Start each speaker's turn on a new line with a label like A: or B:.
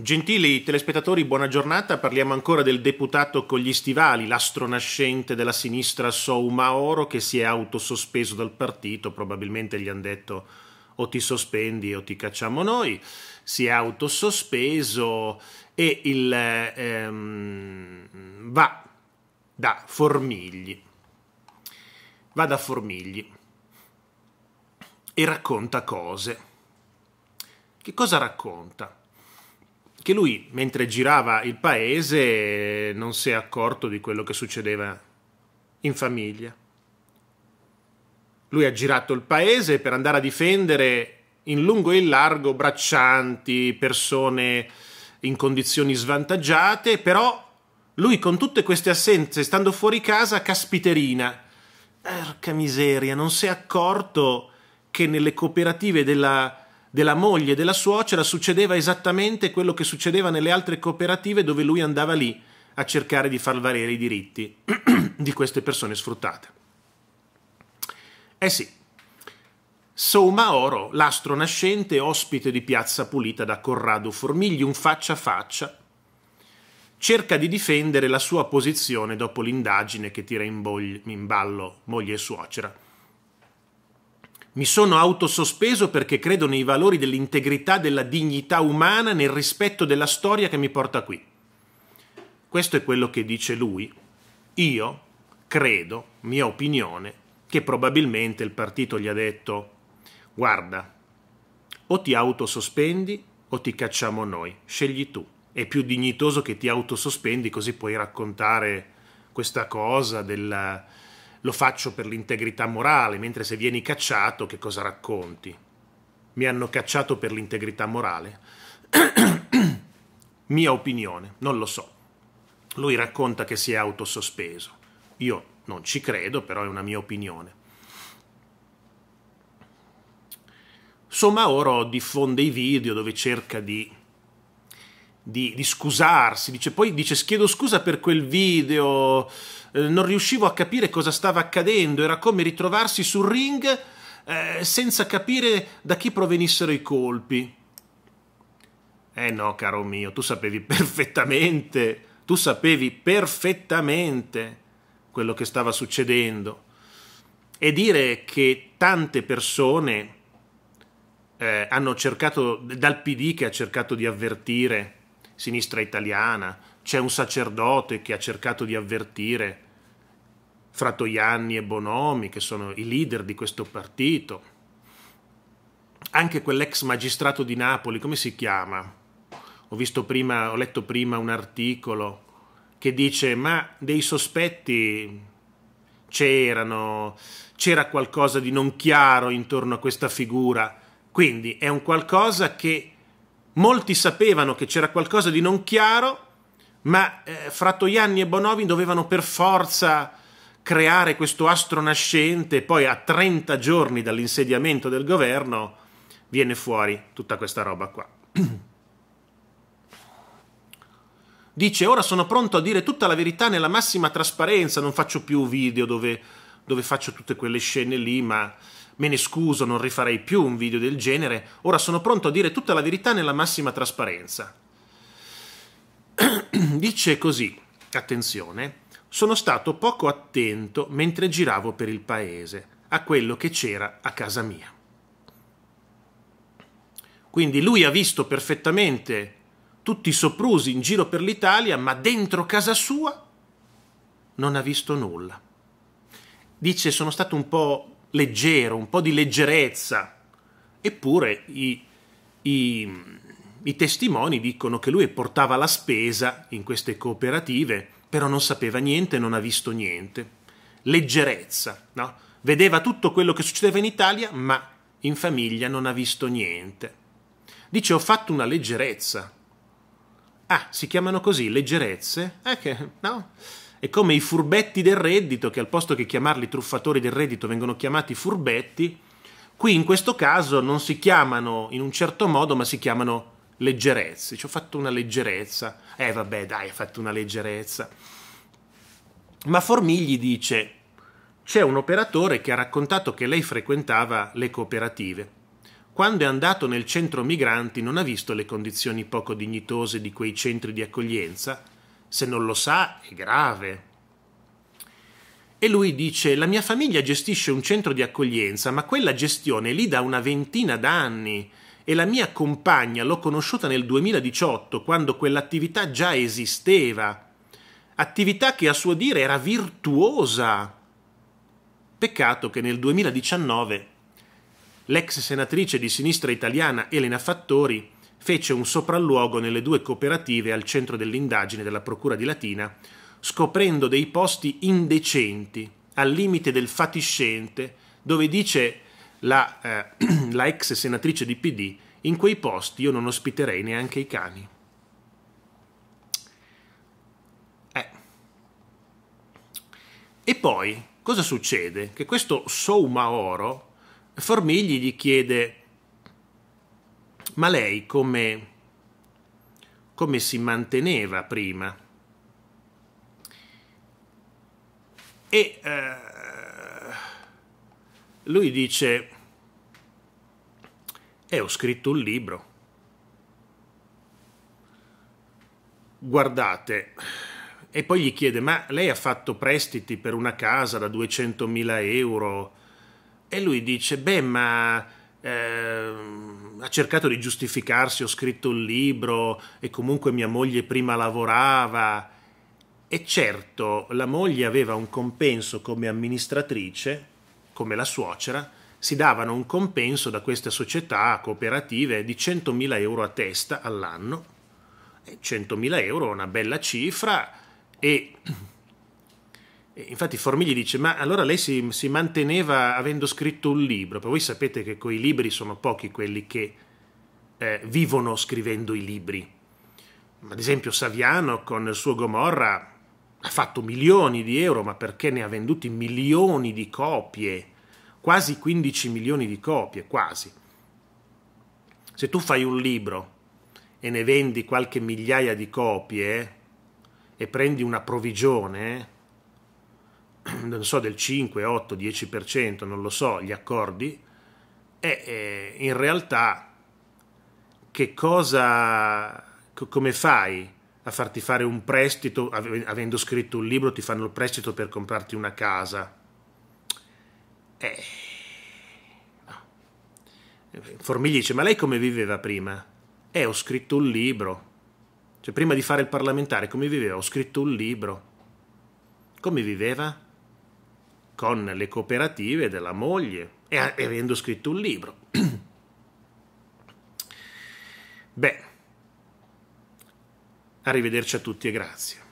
A: Gentili telespettatori, buona giornata. Parliamo ancora del deputato con gli stivali, l'astronascente della sinistra Soumaoro che si è autosospeso dal partito. Probabilmente gli hanno detto o ti sospendi o ti cacciamo noi. Si è autosospeso e il, ehm, va da Formigli. Va da Formigli e racconta cose. Che cosa racconta? che lui, mentre girava il paese, non si è accorto di quello che succedeva in famiglia. Lui ha girato il paese per andare a difendere in lungo e in largo braccianti, persone in condizioni svantaggiate, però lui con tutte queste assenze, stando fuori casa, caspiterina. Porca miseria, non si è accorto che nelle cooperative della della moglie e della suocera succedeva esattamente quello che succedeva nelle altre cooperative dove lui andava lì a cercare di far valere i diritti di queste persone sfruttate. Eh sì, Souma Oro, l'astro nascente ospite di Piazza Pulita da Corrado Formigli, un faccia a faccia, cerca di difendere la sua posizione dopo l'indagine che tira in, in ballo moglie e suocera. Mi sono autosospeso perché credo nei valori dell'integrità, della dignità umana, nel rispetto della storia che mi porta qui. Questo è quello che dice lui. Io credo, mia opinione, che probabilmente il partito gli ha detto guarda, o ti autosospendi o ti cacciamo noi, scegli tu. È più dignitoso che ti autosospendi così puoi raccontare questa cosa della, lo faccio per l'integrità morale, mentre se vieni cacciato che cosa racconti? Mi hanno cacciato per l'integrità morale? Mia opinione, non lo so. Lui racconta che si è autosospeso. Io non ci credo, però è una mia opinione. Somaoro diffonde i video dove cerca di di, di scusarsi, dice, poi dice chiedo scusa per quel video, eh, non riuscivo a capire cosa stava accadendo, era come ritrovarsi sul ring eh, senza capire da chi provenissero i colpi. Eh no, caro mio, tu sapevi perfettamente, tu sapevi perfettamente quello che stava succedendo. E dire che tante persone eh, hanno cercato, dal PD che ha cercato di avvertire sinistra italiana, c'è un sacerdote che ha cercato di avvertire Fratoianni e Bonomi, che sono i leader di questo partito. Anche quell'ex magistrato di Napoli, come si chiama? Ho, prima, ho letto prima un articolo che dice ma dei sospetti c'erano, c'era qualcosa di non chiaro intorno a questa figura, quindi è un qualcosa che Molti sapevano che c'era qualcosa di non chiaro, ma eh, Frattoianni e Bonovi dovevano per forza creare questo astro nascente, poi a 30 giorni dall'insediamento del governo viene fuori tutta questa roba qua. Dice, ora sono pronto a dire tutta la verità nella massima trasparenza, non faccio più video dove dove faccio tutte quelle scene lì, ma me ne scuso, non rifarei più un video del genere, ora sono pronto a dire tutta la verità nella massima trasparenza. Dice così, attenzione, sono stato poco attento mentre giravo per il paese a quello che c'era a casa mia. Quindi lui ha visto perfettamente tutti i soprusi in giro per l'Italia, ma dentro casa sua non ha visto nulla. Dice sono stato un po' leggero, un po' di leggerezza. Eppure i, i, i testimoni dicono che lui portava la spesa in queste cooperative, però non sapeva niente, non ha visto niente. Leggerezza, no? Vedeva tutto quello che succedeva in Italia, ma in famiglia non ha visto niente. Dice ho fatto una leggerezza. Ah, si chiamano così, leggerezze? Eh che, no? È come i furbetti del reddito, che al posto che chiamarli truffatori del reddito vengono chiamati furbetti, qui in questo caso non si chiamano in un certo modo, ma si chiamano leggerezze. Ci cioè, ho fatto una leggerezza. Eh vabbè, dai, ho fatto una leggerezza. Ma Formigli dice, c'è un operatore che ha raccontato che lei frequentava le cooperative. Quando è andato nel centro migranti non ha visto le condizioni poco dignitose di quei centri di accoglienza se non lo sa è grave. E lui dice, la mia famiglia gestisce un centro di accoglienza, ma quella gestione lì da una ventina d'anni e la mia compagna l'ho conosciuta nel 2018, quando quell'attività già esisteva. Attività che a suo dire era virtuosa. Peccato che nel 2019 l'ex senatrice di sinistra italiana Elena Fattori fece un sopralluogo nelle due cooperative al centro dell'indagine della Procura di Latina, scoprendo dei posti indecenti, al limite del fatiscente, dove dice la, eh, la ex senatrice di PD, in quei posti io non ospiterei neanche i cani. Eh. E poi cosa succede? Che questo Soumaoro, Formigli gli chiede ma lei come, come si manteneva prima? E eh, lui dice, e eh, ho scritto un libro. Guardate, e poi gli chiede, ma lei ha fatto prestiti per una casa da 200.000 euro? E lui dice, beh, ma... Eh, ha cercato di giustificarsi, ho scritto un libro e comunque mia moglie prima lavorava. E certo, la moglie aveva un compenso come amministratrice, come la suocera, si davano un compenso da queste società cooperative di 100.000 euro a testa all'anno. 100.000 euro è una bella cifra e infatti Formigli dice, ma allora lei si, si manteneva avendo scritto un libro, poi voi sapete che coi libri sono pochi quelli che eh, vivono scrivendo i libri. Ad esempio Saviano con il suo Gomorra ha fatto milioni di euro, ma perché ne ha venduti milioni di copie, quasi 15 milioni di copie, quasi. Se tu fai un libro e ne vendi qualche migliaia di copie eh, e prendi una provvigione, eh, non so, del 5, 8, 10%, non lo so, gli accordi, e eh, in realtà che cosa, co- come fai a farti fare un prestito, av- avendo scritto un libro ti fanno il prestito per comprarti una casa? Eh, no. Formigli dice, ma lei come viveva prima? Eh, ho scritto un libro. Cioè, prima di fare il parlamentare, come viveva? Ho scritto un libro. Come viveva? con le cooperative della moglie e avendo scritto un libro. Beh, arrivederci a tutti e grazie.